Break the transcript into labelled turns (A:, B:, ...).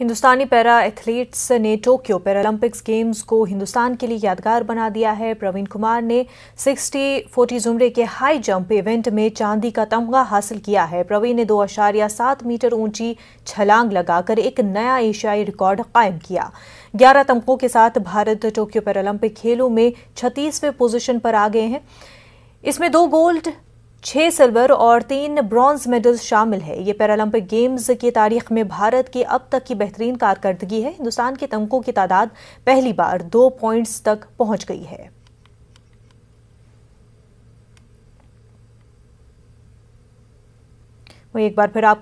A: हिंदुस्तानी para athletes ने Tokyo Paralympics games को हिंदुस्तान के लिए यादगार बना दिया है प्रवीण कुमार ने 60 फोर्टी जुमरे के हाई जंप इवेंट में चांदी का तमगा हासिल किया है प्रवीण ने दो अशारिया सात मीटर ऊंची छलांग लगाकर एक नया एशियाई रिकॉर्ड कायम किया ग्यारह तमकों के साथ भारत टोक्यो पैरालंपिक खेलों में छत्तीसवें पोजिशन पर आ गए हैं इसमें दो गोल्ड छह सिल्वर और तीन ब्रॉन्ज मेडल शामिल है ये पैरालंपिक गेम्स की तारीख में भारत की अब तक की बेहतरीन कारकर्दगी है हिंदुस्तान के तमकों की तादाद पहली बार दो पॉइंट्स तक पहुंच गई है वो एक बार फिर आपको